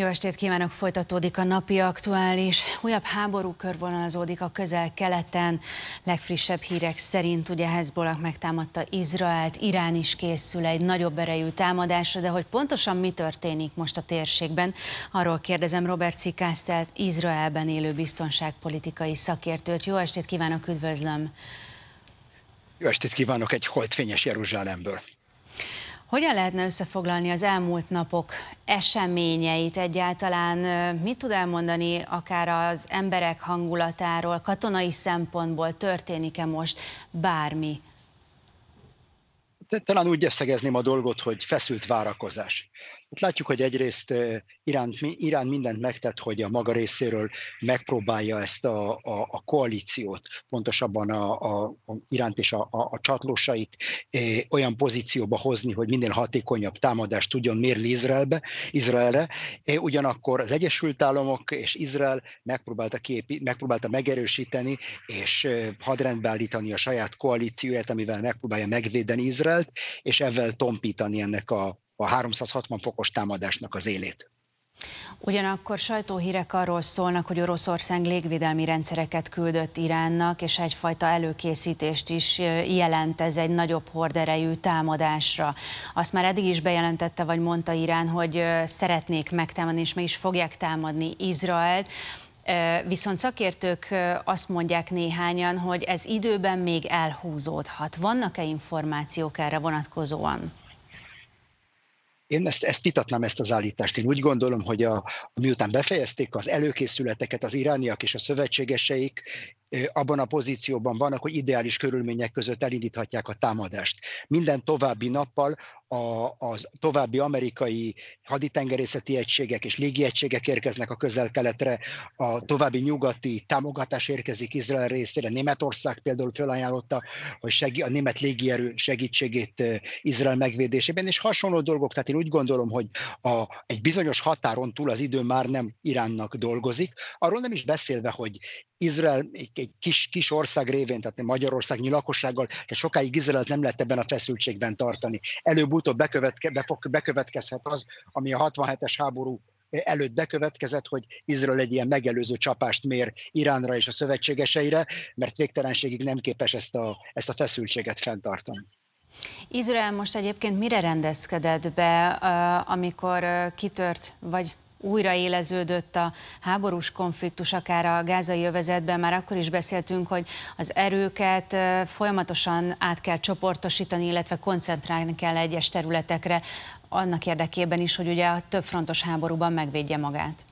Jó estét kívánok! Folytatódik a napi aktuális. Újabb háború körvonalazódik a közel-keleten. Legfrissebb hírek szerint ugye Hezbollah megtámadta Izraelt, Irán is készül egy nagyobb erejű támadásra, de hogy pontosan mi történik most a térségben, arról kérdezem Robert Szikásztelt, Izraelben élő biztonságpolitikai szakértőt. Jó estét kívánok, üdvözlöm! Jó estét kívánok egy holtfényes Jeruzsálemből! Hogyan lehetne összefoglalni az elmúlt napok eseményeit egyáltalán? Mit tud elmondani akár az emberek hangulatáról, katonai szempontból történik-e most bármi talán úgy összegezném a dolgot, hogy feszült várakozás. Itt látjuk, hogy egyrészt Irán, Irán mindent megtett, hogy a maga részéről megpróbálja ezt a, a, a koalíciót, pontosabban a, a, a Iránt és a, a, a csatlósait olyan pozícióba hozni, hogy minél hatékonyabb támadást tudjon mérni Izraelbe, Izraelre. Eh, ugyanakkor az Egyesült Államok és Izrael megpróbálta, képi, megpróbálta megerősíteni és hadrendbe állítani a saját koalícióját, amivel megpróbálja megvédeni Izrael Roosevelt, és ezzel tompítani ennek a, a 360 fokos támadásnak az élét. Ugyanakkor sajtóhírek arról szólnak, hogy Oroszország légvédelmi rendszereket küldött Iránnak, és egyfajta előkészítést is jelent ez egy nagyobb horderejű támadásra. Azt már eddig is bejelentette, vagy mondta Irán, hogy szeretnék megtámadni, és meg is fogják támadni Izraelt. Viszont szakértők azt mondják néhányan, hogy ez időben még elhúzódhat. Vannak-e információk erre vonatkozóan? Én ezt, ezt vitatnám, ezt az állítást. Én úgy gondolom, hogy a, miután befejezték az előkészületeket az irániak és a szövetségeseik, abban a pozícióban vannak, hogy ideális körülmények között elindíthatják a támadást. Minden további nappal a, az további amerikai haditengerészeti egységek és légiegységek érkeznek a közel-keletre, a további nyugati támogatás érkezik Izrael részére. Németország például felajánlotta, hogy segí- a német légierő segítségét Izrael megvédésében, és hasonló dolgok. Tehát én úgy gondolom, hogy a, egy bizonyos határon túl az idő már nem Iránnak dolgozik. Arról nem is beszélve, hogy Izrael egy, egy kis, kis ország révén, tehát Magyarországnyi lakossággal, tehát sokáig Izraelt nem lehet ebben a feszültségben tartani. Előbb-utóbb bekövetke, befog, bekövetkezhet az, ami a 67-es háború előtt bekövetkezett, hogy Izrael egy ilyen megelőző csapást mér Iránra és a szövetségeseire, mert végtelenségig nem képes ezt a, ezt a feszültséget fenntartani. Izrael most egyébként mire rendezkedett be, amikor kitört, vagy újraéleződött a háborús konfliktus, akár a gázai övezetben, már akkor is beszéltünk, hogy az erőket folyamatosan át kell csoportosítani, illetve koncentrálni kell egyes területekre, annak érdekében is, hogy ugye a többfrontos háborúban megvédje magát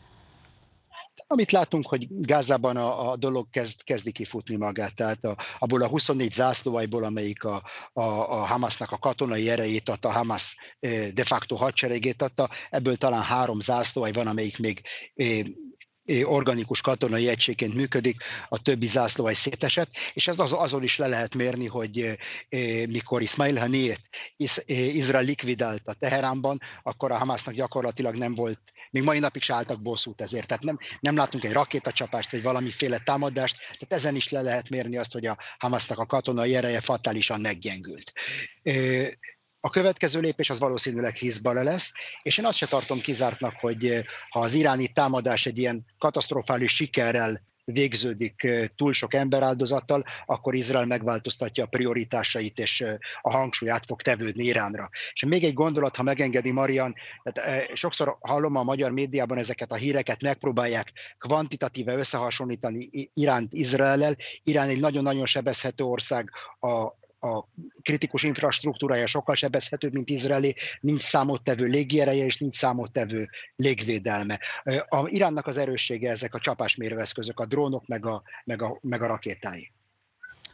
amit látunk, hogy Gázában a, a dolog kezd, kezdi kifutni magát, tehát a, abból a 24 zászlóajból, amelyik a, a, a Hamasnak a katonai erejét adta, a Hamas eh, de facto hadseregét adta, ebből talán három zászlóaj van, amelyik még eh, organikus katonai egységként működik, a többi zászló egy szétesett, és ez az, azon is le lehet mérni, hogy mikor Ismail Haniyeh Izrael a Teheránban, akkor a Hamásznak gyakorlatilag nem volt, még mai napig se álltak bosszút ezért, tehát nem, nem látunk egy rakétacsapást, vagy valamiféle támadást, tehát ezen is le lehet mérni azt, hogy a Hamásznak a katonai ereje fatálisan meggyengült. A következő lépés az valószínűleg Hizbala lesz, és én azt se tartom kizártnak, hogy eh, ha az iráni támadás egy ilyen katasztrofális sikerrel végződik eh, túl sok emberáldozattal, akkor Izrael megváltoztatja a prioritásait, és eh, a hangsúlyát fog tevődni Iránra. És még egy gondolat, ha megengedi Marian, tehát sokszor hallom a magyar médiában ezeket a híreket, megpróbálják kvantitatíve összehasonlítani Iránt Izrael-el. Irán egy nagyon-nagyon sebezhető ország a a kritikus infrastruktúrája sokkal sebezhetőbb, mint Izraeli, nincs számottevő légiereje és nincs számottevő légvédelme. A Iránnak az erőssége ezek a csapásmérőeszközök, a drónok meg a, meg a, meg a rakétái.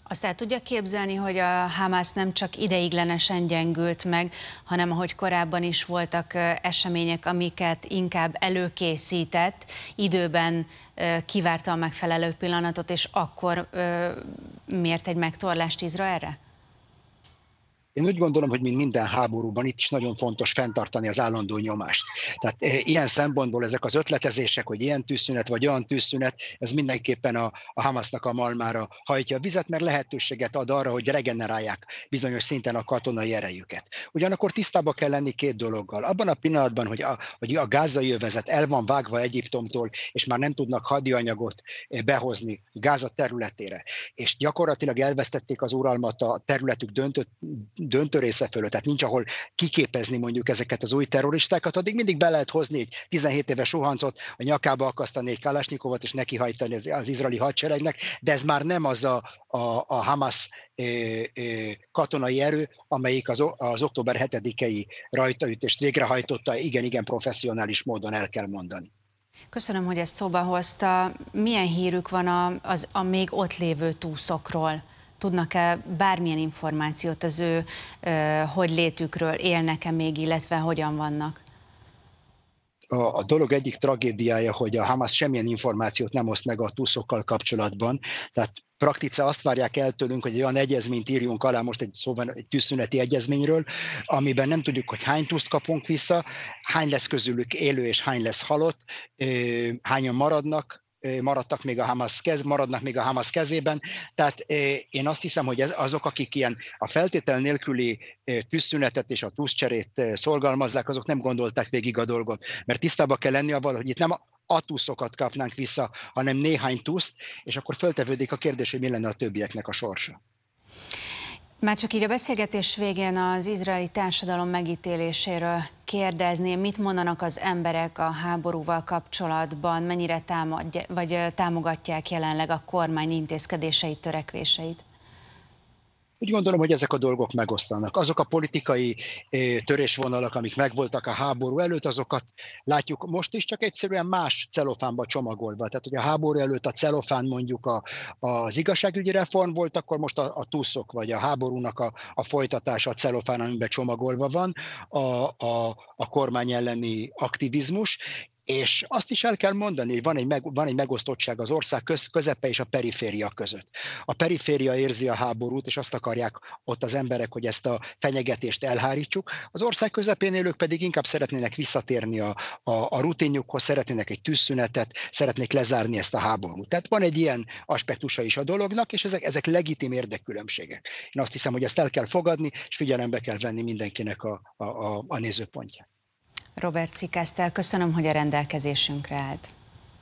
Azt el tudja képzelni, hogy a Hamas nem csak ideiglenesen gyengült meg, hanem ahogy korábban is voltak események, amiket inkább előkészített, időben kivárta a megfelelő pillanatot, és akkor miért egy megtorlást Izraelre? Én úgy gondolom, hogy mint minden háborúban itt is nagyon fontos fenntartani az állandó nyomást. Tehát eh, ilyen szempontból ezek az ötletezések, hogy ilyen tűzszünet vagy olyan tűzszünet, ez mindenképpen a, a Hamasnak a malmára hajtja a vizet, mert lehetőséget ad arra, hogy regenerálják bizonyos szinten a katonai erejüket. Ugyanakkor tisztába kell lenni két dologgal. Abban a pillanatban, hogy a, hogy a gázai övezet el van vágva Egyiptomtól, és már nem tudnak hadianyagot eh, behozni Gáza területére, és gyakorlatilag elvesztették az uralmat a területük döntő döntő része fölött, tehát nincs ahol kiképezni mondjuk ezeket az új terroristákat, addig mindig be lehet hozni egy 17 éves suhancot, a nyakába akasztani egy Kalasnyikovat, és nekihajtani az, az izraeli hadseregnek, de ez már nem az a, a, a Hamas ö, ö, katonai erő, amelyik az, az október 7-i rajtaütést végrehajtotta, igen, igen, professzionális módon el kell mondani. Köszönöm, hogy ezt szóba hozta. Milyen hírük van a, az, a még ott lévő túszokról? tudnak-e bármilyen információt az ő hogy létükről, élnek-e még, illetve hogyan vannak? a, a dolog egyik tragédiája, hogy a Hamas semmilyen információt nem oszt meg a túszokkal kapcsolatban. Tehát praktice azt várják el tőlünk, hogy egy olyan egyezményt írjunk alá, most egy szóval egy tűzszüneti egyezményről, amiben nem tudjuk, hogy hány tuszt kapunk vissza, hány lesz közülük élő és hány lesz halott, hányan maradnak, maradtak még a Hamas kez, maradnak még a Hamas kezében. Tehát én azt hiszem, hogy azok, akik ilyen a feltétel nélküli tűzszünetet és a tűzcserét szolgalmazzák, azok nem gondolták végig a dolgot. Mert tisztába kell lenni avval, hogy itt nem a tuszokat kapnánk vissza, hanem néhány tuszt, és akkor föltevődik a kérdés, hogy mi lenne a többieknek a sorsa. Már csak így a beszélgetés végén az izraeli társadalom megítéléséről kérdezném, mit mondanak az emberek a háborúval kapcsolatban, mennyire támadja, vagy támogatják jelenleg a kormány intézkedéseit, törekvéseit? Úgy gondolom, hogy ezek a dolgok megosztanak. Azok a politikai törésvonalak, amik megvoltak a háború előtt, azokat látjuk most is, csak egyszerűen más celofánba csomagolva. Tehát, hogy a háború előtt a celofán mondjuk a, az igazságügyi reform volt, akkor most a, a túszok vagy a háborúnak a, a folytatása a celofán, amiben csomagolva van, a, a, a kormány elleni aktivizmus, és azt is el kell mondani, hogy van egy, meg, van egy megosztottság az ország köz, közepe és a periféria között. A periféria érzi a háborút, és azt akarják ott az emberek, hogy ezt a fenyegetést elhárítsuk. Az ország közepén élők pedig inkább szeretnének visszatérni a, a, a rutinjukhoz, szeretnének egy tűzszünetet, szeretnék lezárni ezt a háborút. Tehát van egy ilyen aspektusa is a dolognak, és ezek, ezek legitim érdekkülönbségek. Én azt hiszem, hogy ezt el kell fogadni, és figyelembe kell venni mindenkinek a, a, a, a nézőpontját. Robert Cikásztel, köszönöm, hogy a rendelkezésünkre állt.